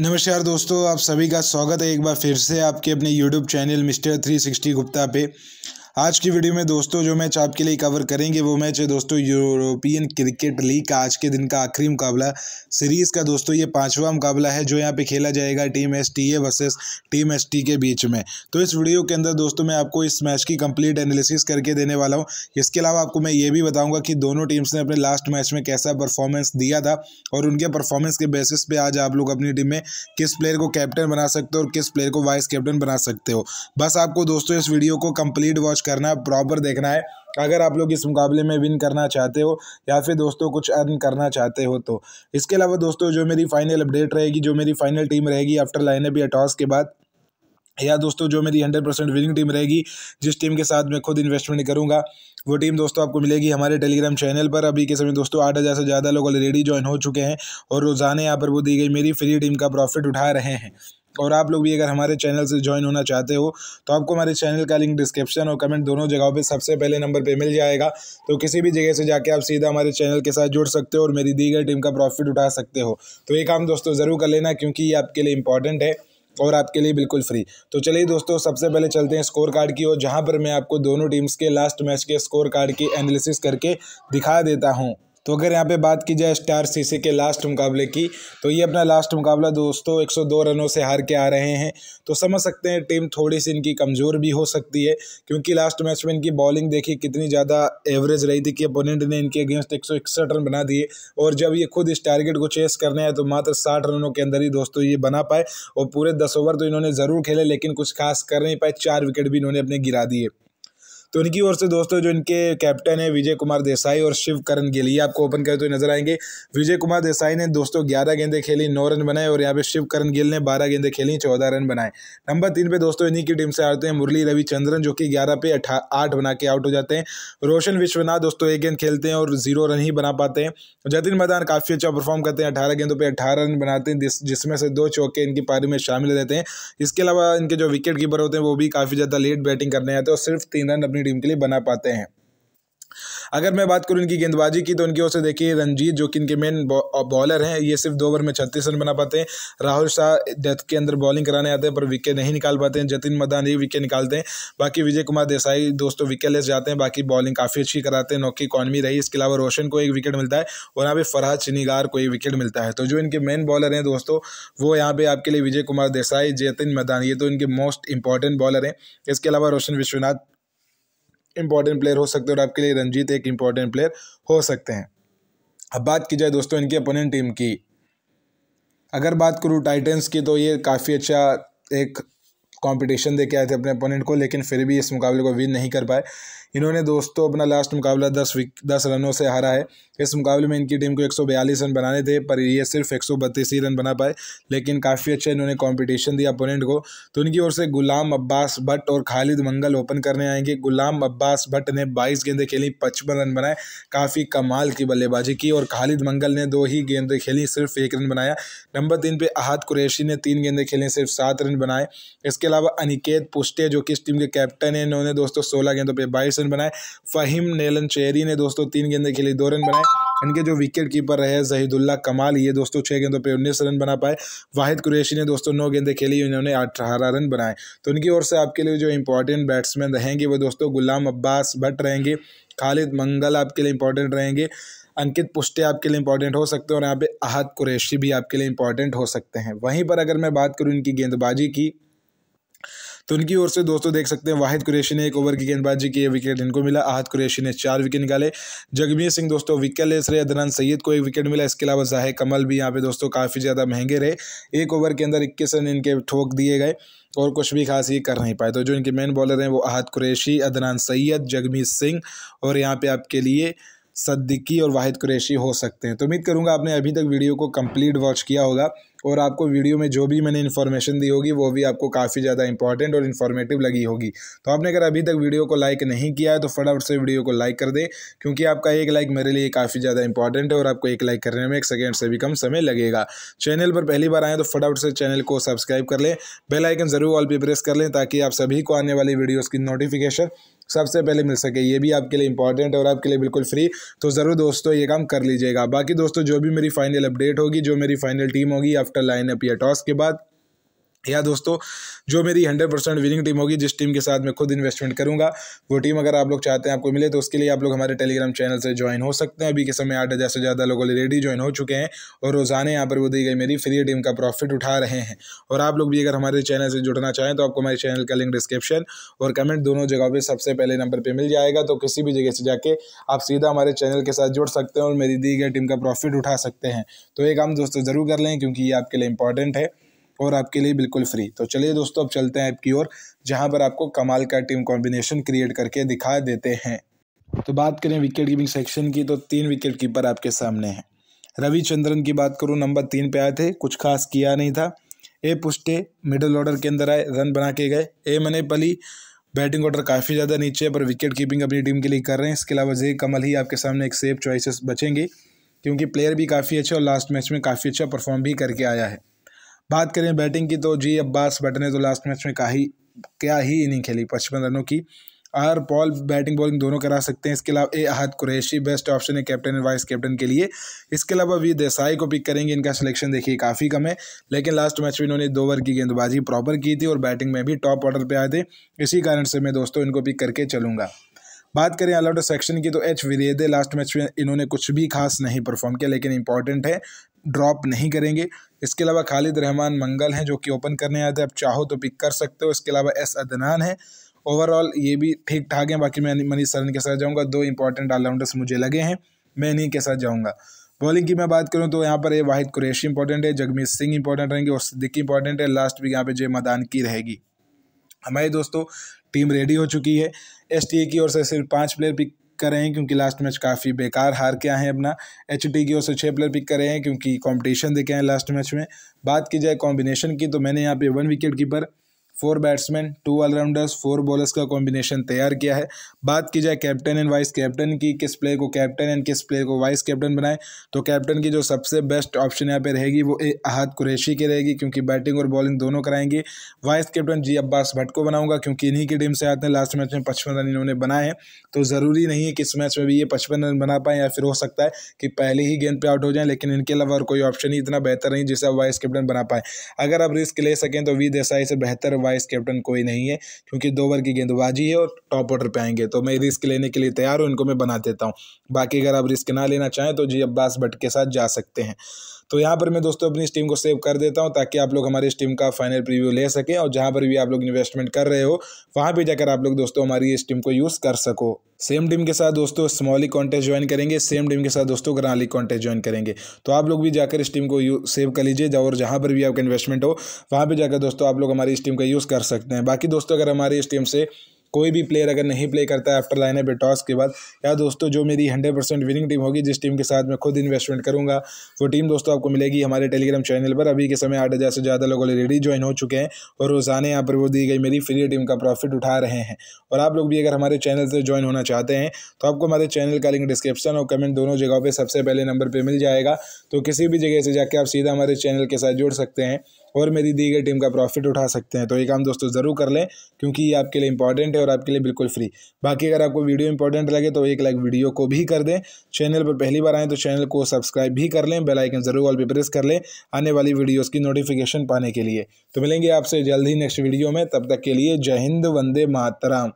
नमस्कार दोस्तों आप सभी का स्वागत है एक बार फिर से आपके अपने YouTube चैनल मिस्टर 360 गुप्ता पे आज की वीडियो में दोस्तों जो मैच आपके लिए कवर करेंगे वो मैच है दोस्तों यूरोपियन क्रिकेट लीग का आज के दिन का आखिरी मुकाबला सीरीज़ का दोस्तों ये पांचवा मुकाबला है जो यहाँ पे खेला जाएगा team S T A versus team S T के बीच में तो इस वीडियो के अंदर दोस्तों मैं आपको इस मैच की कंप्लीट एनालिसिस करके देने वाला हूँ इसके अलावा आपको मैं ये भी बताऊँगा कि दोनों टीम्स ने अपने लास्ट मैच में कैसा परफॉर्मेंस दिया था और उनके परफॉर्मेंस के बेसिस पे आज आप लोग अपनी टीम में किस प्लेयर को कैप्टन बना सकते हो और किस प्लेयर को वाइस कैप्टन बना सकते हो बस आपको दोस्तों इस वीडियो को कम्प्लीट वॉच करना है प्रॉपर देखना है अगर आप लोग इस मुकाबले में विन करना चाहते हो या फिर दोस्तों कुछ अर्न करना चाहते हो तो इसके अलावा दोस्तों जो मेरी फाइनल अपडेट रहेगी जो मेरी फाइनल टीम रहेगी आफ्टर लाइन या टॉस के बाद या दोस्तों जो मेरी हंड्रेड परसेंट विनिंग टीम रहेगी जिस टीम के साथ मैं खुद इन्वेस्टमेंट करूंगा वो टीम दोस्तों आपको मिलेगी हमारे टेलीग्राम चैनल पर अभी के समय दोस्तों आठ हज़ार से ज़्यादा लोग ऑलरेडी ज्वाइन हो चुके हैं और रोज़ाना यहाँ पर वो दी गई मेरी फ्री टीम का प्रॉफिट उठा रहे हैं और आप लोग भी अगर हमारे चैनल से ज्वाइन होना चाहते हो तो आपको हमारे चैनल का लिंक डिस्क्रिप्शन और कमेंट दोनों जगहों पे सबसे पहले नंबर पे मिल जाएगा तो किसी भी जगह से जाके आप सीधा हमारे चैनल के साथ जुड़ सकते हो और मेरी दी गई टीम का प्रॉफिट उठा सकते हो तो ये काम दोस्तों ज़रूर कर लेना क्योंकि ये आपके लिए इंपॉर्टेंट है और आपके लिए बिल्कुल फ्री तो चलिए दोस्तों सबसे पहले चलते हैं स्कोर कार्ड की और जहाँ पर मैं आपको दोनों टीम्स के लास्ट मैच के स्कोर कार्ड की एनालिसिस करके दिखा देता हूँ तो अगर यहाँ पे बात की जाए स्टार सीसी के लास्ट मुकाबले की तो ये अपना लास्ट मुकाबला दोस्तों 102 रनों से हार के आ रहे हैं तो समझ सकते हैं टीम थोड़ी सी इनकी कमज़ोर भी हो सकती है क्योंकि लास्ट मैच में इनकी बॉलिंग देखी कितनी ज़्यादा एवरेज रही थी कि अपोनेंट ने इनके अगेंस्ट एक रन बना दिए और जब ये खुद इस टारगेट को चेस करने आए तो मात्र साठ रनों के अंदर ही दोस्तों ये बना पाए और पूरे दस ओवर तो इन्होंने ज़रूर खेले लेकिन कुछ खास कर नहीं पाए चार विकेट भी इन्होंने अपने गिरा दिए तो इनकी ओर से दोस्तों जो इनके कैप्टन है विजय कुमार देसाई और शिव करण गिल तो ये आपको ओपन करते हुए नजर आएंगे विजय कुमार देसाई ने दोस्तों ग्यारह गेंदे खेली नौ रन बनाए और यहाँ पे शिव करण गिल ने बारह गेंदे खेली चौदह रन बनाए नंबर तीन पे दोस्तों इन्हीं की टीम से आते हैं मुरली रविचंद्रन जो कि ग्यारह पे आठ बना के आउट हो जाते हैं रोशन विश्वनाथ दोस्तों एक गेंद खेलते हैं और जीरो रन ही बना पाते हैं जतिन मैदान काफ़ी अच्छा परफॉर्म करते हैं अठारह गेंदों पर अठारह रन बनाते हैं जिसमें से दो चौके इनकी पारी में शामिल रहते हैं इसके अलावा इनके जो विकेट कीपर होते हैं वो भी काफ़ी ज़्यादा लेट बैटिंग करने आते हैं और सिर्फ तीन रन अपनी अपनी टीम के लिए बना पाते हैं अगर मैं बात करूं इनकी गेंदबाजी की तो उनकी ओर से देखिए रंजीत जो कि इनके मेन बॉलर uh, हैं ये सिर्फ दो ओवर में छत्तीस रन बना पाते हैं राहुल शाह डेथ के अंदर बॉलिंग कराने आते हैं पर विकेट नहीं निकाल पाते हैं जतिन मदान ये विकेट निकालते हैं बाकी विजय कुमार देसाई दोस्तों विकेट लेस जाते हैं बाकी बॉलिंग काफ़ी अच्छी कराते हैं नौकी इकॉनमी रही इसके अलावा रोशन को एक विकेट मिलता है और यहाँ पर फरहाद चिनीगार को एक विकेट मिलता है तो जो इनके मेन बॉलर हैं दोस्तों वो यहाँ पर आपके लिए विजय कुमार देसाई जतिन मदान ये तो इनके मोस्ट इंपॉर्टेंट बॉलर हैं इसके अलावा रोशन विश्वनाथ इंपॉर्टेंट प्लेयर हो सकते हैं और आपके लिए रंजीत एक इंपॉर्टेंट प्लेयर हो सकते हैं अब बात की जाए दोस्तों इनकी अपोनेंट टीम की अगर बात करूँ टाइटन्स की तो ये काफ़ी अच्छा एक कंपटीशन दे के आए थे अपने अपोनेंट को लेकिन फिर भी इस मुकाबले को विन नहीं कर पाए इन्होंने दोस्तों अपना लास्ट मुकाबला दस विक दस रनों से हारा है इस मुकाबले में इनकी टीम को बयालीस रन बनाने थे पर ये सिर्फ एक ही रन बना पाए लेकिन काफ़ी अच्छा इन्होंने कॉम्पिटिशन दिया अपोनेंट को तो इनकी ओर से गुलाम अब्बास भट्ट और खालिद मंगल ओपन करने आएंगे गुलाम अब्बास भट्ट ने बाईस गेंदें खेली पचपन रन बनाए काफ़ी कमाल की बल्लेबाजी की और खालिद मंगल ने दो ही गेंदें खेली सिर्फ एक रन बनाया नंबर तीन पे अहद कुरैशी ने तीन गेंदें खेली सिर्फ सात रन बनाए इसके अलावा अनिकेत पुष्टे जो कि इस टीम के कैप्टन हैं इन्होंने दोस्तों सोलह गेंदों पर बाईस रन बनाए फ़हीम नेलन चेरी ने दोस्तों तीन गेंदे के लिए दो रन बनाए इनके जो विकेट कीपर रहे जहीदुल्ला कमाल ये दोस्तों छः गेंदों पे उन्नीस रन बना पाए वाहिद कुरैशी ने दोस्तों नौ गेंदें खेली इन्होंने अठारह रन बनाए तो इनकी ओर से आपके लिए जो इंपॉर्टेंट बैट्समैन रहेंगे वो दोस्तों गुलाम अब्बास भट्ट रहेंगे खालिद मंगल आपके लिए इंपॉर्टेंट रहेंगे अंकित पुष्टे आपके लिए इंपॉर्टेंट हो सकते हैं और यहाँ पे अहद कुरैशी भी आपके लिए इंपॉर्टेंट हो सकते हैं वहीं पर अगर मैं बात करूँ इनकी गेंदबाजी की तो उनकी ओर से दोस्तों देख सकते हैं वाहिद कुरेशी ने एक ओवर की गेंदबाजी की विकेट इनको मिला आहद कुरेशी ने चार विकेट निकाले जगमीर सिंह दोस्तों विकेट ले रहे अदनान सैयद को एक विकेट मिला इसके अलावा जाहिर कमल भी यहाँ पे दोस्तों काफ़ी ज़्यादा महंगे रहे एक ओवर के अंदर इक्कीस रन इनके ठोक दिए गए और कुछ भी खास ये कर नहीं पाए तो जो इनके मेन बॉलर हैं वो आहद कुरेशी अदनान सैयद जगमीत सिंह और यहाँ पर आपके लिए सद्दीकी और वाहिद कुरैशी हो सकते हैं तो उम्मीद करूँगा आपने अभी तक वीडियो को कंप्लीट वॉच किया होगा और आपको वीडियो में जो भी मैंने इन्फॉर्मेशन दी होगी वो भी आपको काफ़ी ज़्यादा इंपॉर्टेंट और इन्फॉर्मेटिव लगी होगी तो आपने अगर अभी तक वीडियो को लाइक नहीं किया है तो फटाफट से वीडियो को लाइक कर दें क्योंकि आपका एक लाइक मेरे लिए काफ़ी ज़्यादा इंपॉर्टेंट है और आपको एक लाइक करने में एक सेकेंड से भी कम समय लगेगा चैनल पर पहली बार आएँ तो फटाफट से चैनल को सब्सक्राइब कर लें बेलाइकन ज़रूर ऑल पे प्रेस कर लें ताकि आप सभी को आने वाली वीडियोज़ की नोटिफिकेशन सबसे पहले मिल सके ये भी आपके लिए इंपॉर्टेंट है और आपके लिए बिल्कुल फ्री तो ज़रूर दोस्तों ये काम कर लीजिएगा बाकी दोस्तों जो भी मेरी फाइनल अपडेट होगी जो मेरी फाइनल टीम होगी आफ्टर लाइन अप या टॉस के बाद या दोस्तों जो मेरी हंड्रेड परसेंट विनिंग टीम होगी जिस टीम के साथ मैं खुद इन्वेस्टमेंट करूंगा वो टीम अगर आप लोग चाहते हैं आपको मिले तो उसके लिए आप लोग हमारे टेलीग्राम चैनल से ज्वाइन हो सकते हैं अभी के समय आठ हज़ार से ज़्यादा लोग ऑलरेडी ज्वाइन हो चुके हैं और रोज़ाना यहाँ पर वो दी गई मेरी फ्री टीम का प्रॉफिट उठा रहे हैं और आप लोग भी अगर हमारे चैनल से जुड़ना चाहें तो आपको हमारे चैनल का लिंक डिस्क्रिप्शन और कमेंट दोनों जगह पर सबसे पहले नंबर पर मिल जाएगा तो किसी भी जगह से जाके आप सीधा हमारे चैनल के साथ जुड़ सकते हैं और मेरी दी गई टीम का प्रॉफिट उठा सकते हैं तो ये काम दोस्तों ज़रूर कर लें क्योंकि ये आपके लिए इंपॉर्टेंट है और आपके लिए बिल्कुल फ्री तो चलिए दोस्तों अब चलते हैं ऐप की ओर जहाँ पर आपको कमाल का टीम कॉम्बिनेशन क्रिएट करके दिखा देते हैं तो बात करें विकेट कीपिंग सेक्शन की तो तीन विकेट कीपर आपके सामने हैं रविचंद्रन की बात करूँ नंबर तीन पे आए थे कुछ खास किया नहीं था ए पुष्टे मिडल ऑर्डर के अंदर आए रन बना के गए ए मने पली बैटिंग ऑर्डर काफ़ी ज़्यादा नीचे है पर विकेट कीपिंग अपनी टीम के लिए कर रहे हैं इसके अलावा जे कमल ही आपके सामने एक सेफ चॉइसेस बचेंगे क्योंकि प्लेयर भी काफ़ी अच्छे और लास्ट मैच में काफ़ी अच्छा परफॉर्म भी करके आया है बात करें बैटिंग की तो जी अब्बास बट ने तो लास्ट मैच में काही क्या ही इनिंग खेली पचपन रनों की आर पॉल बैटिंग बॉलिंग दोनों करा सकते हैं इसके अलावा A Ahad Qureshi best option है कैप्टन एंड वाइस कैप्टन के लिए इसके अलावा वी देसाई को पिक करेंगे इनका सिलेक्शन देखिए काफ़ी कम है लेकिन लास्ट मैच में इन्होंने दो ओवर की गेंदबाजी प्रॉपर की थी और बैटिंग में भी टॉप ऑर्डर पर आए थे इसी कारण से मैं दोस्तों इनको पिक करके चलूँगा बात करें ऑलआउटर सेक्शन की तो एच विरेदे लास्ट मैच में इन्होंने कुछ भी खास नहीं परफॉर्म किया लेकिन इंपॉर्टेंट है ड्रॉप नहीं करेंगे इसके अलावा खालिद रहमान मंगल हैं जो कि ओपन करने आए थे आप चाहो तो पिक कर सकते हो इसके अलावा एस अदनान है ओवरऑल ये भी ठीक ठाक हैं बाकी मैं मनीष सरन के साथ जाऊँगा दो इंपॉर्टेंट ऑलराउंडर्स मुझे लगे हैं मैं इन्हीं के साथ जाऊँगा बॉलिंग की मैं बात करूँ तो यहाँ पर ये वाहिद कुरेशी इंपॉर्टेंट है जगमीत सिंह इंपॉर्टेंट रहेंगे और सिद्दीकी इंपॉर्टेंट है लास्ट वीक यहाँ पे जय मदान की रहेगी हमारे दोस्तों टीम रेडी हो चुकी है एस की ओर से सिर्फ पाँच प्लेयर पिक करें क्योंकि लास्ट मैच काफ़ी बेकार हार के आए हैं अपना एच की ओर से छः प्लेयर पिक करे हैं क्योंकि कॉम्पिटिशन देखे हैं लास्ट मैच में बात की जाए कॉम्बिनेशन की तो मैंने यहाँ पे one wicket keeper four batsman two allrounders four bowlers का कॉम्बिनेशन तैयार किया है बात की जाए कैप्टन एंड वाइस कैप्टन की किस प्लेयर को कैप्टन एंड किस प्लेयर को वाइस कैप्टन बनाए तो कैप्टन की जो सबसे बेस्ट ऑप्शन यहाँ पे रहेगी वो अहद कुरेशी की रहेगी क्योंकि बैटिंग और बॉलिंग दोनों कराएंगे vice captain G Abbas Bhatt को बनाऊंगा क्योंकि इन्हीं की टीम से आते हैं लास्ट मैच में पचपन रन इन्होंने बनाए हैं तो ज़रूरी नहीं है कि इस मैच में भी ये पचपन रन बना पाए या फिर हो सकता है कि पहले ही गेंद पर आउट हो जाए लेकिन इनके अलावा और कोई ऑप्शन ही इतना बेहतर नहीं जिसे आप वाइस कैप्टन बना पाएँ अगर आप रिस्क ले सकें तो वी देसाई से बेहतर वाइस वाइस कैप्टन कोई नहीं है क्योंकि दो ओवर की गेंदबाजी है और टॉप ऑर्डर पर आएंगे तो मैं रिस्क लेने के लिए तैयार हूँ इनको मैं बना देता हूँ बाकी अगर आप रिस्क ना लेना चाहें तो जी अब्बास भट्ट के साथ जा सकते हैं तो यहाँ पर मैं दोस्तों अपनी स्टीम को सेव कर देता हूँ ताकि आप लोग हमारी स्टीम का फाइनल प्रीव्यू ले सकें और जहाँ पर भी आप लोग इन्वेस्टमेंट कर रहे हो वहाँ भी जाकर आप लोग दोस्तों हमारी इस टीम को यूज़ कर सको सेम टीम के साथ दोस्तों स्मॉली कॉन्टेस्ट ज्वाइन करेंगे सेम टीम के साथ दोस्तों ग्राली कॉन्टेस्ट ज्वाइन करेंगे तो आप लोग भी जाकर इस टीम को सेव कर लीजिए और जहाँ पर भी आपका इन्वेस्टमेंट हो वहाँ पर जाकर दोस्तों आप लोग हमारी इस टीम का यूज़ कर सकते हैं बाकी दोस्तों अगर हमारी इस टीम से कोई भी प्लेयर अगर नहीं प्ले करता है आफ्टर लाइन पे टॉस के बाद या दोस्तों जो मेरी हंड्रेड परसेंट विनिंग टीम होगी जिस टीम के साथ मैं खुद इन्वेस्टमेंट करूँगा वो टीम दोस्तों आपको मिलेगी हमारे टेलीग्राम चैनल पर अभी के समय आठ हज़ार से ज़्यादा लोग ऑलरेडी ज्वाइन हो चुके हैं और रोज़ाना यहाँ पर वो दी गई मेरी फ्री टीम का प्रॉफिट उठा रहे हैं और आप लोग भी अगर हमारे चैनल से ज्वाइन होना चाहते हैं तो आपको हमारे चैनल का लिंक डिस्क्रिप्शन और कमेंट दोनों जगहों पर सबसे पहले नंबर पर मिल जाएगा तो किसी भी जगह से जाकर आप सीधा हमारे चैनल के साथ जुड़ सकते हैं और मेरी दी गई टीम का प्रॉफिट उठा सकते हैं तो ये काम दोस्तों ज़रूर कर लें क्योंकि ये आपके लिए इंपॉर्टेंट है और आपके लिए बिल्कुल फ्री बाकी अगर आपको वीडियो इंपॉर्टेंट लगे तो एक लाइक वीडियो को भी कर दें चैनल पर पहली बार आएँ तो चैनल को सब्सक्राइब भी कर लें बेलाइकन ज़रूर ऑल पर प्रेस कर लें आने वाली वीडियोज़ की नोटिफिकेशन पाने के लिए तो मिलेंगे आपसे जल्द ही नेक्स्ट वीडियो में तब तक के लिए जय हिंद वंदे मातराम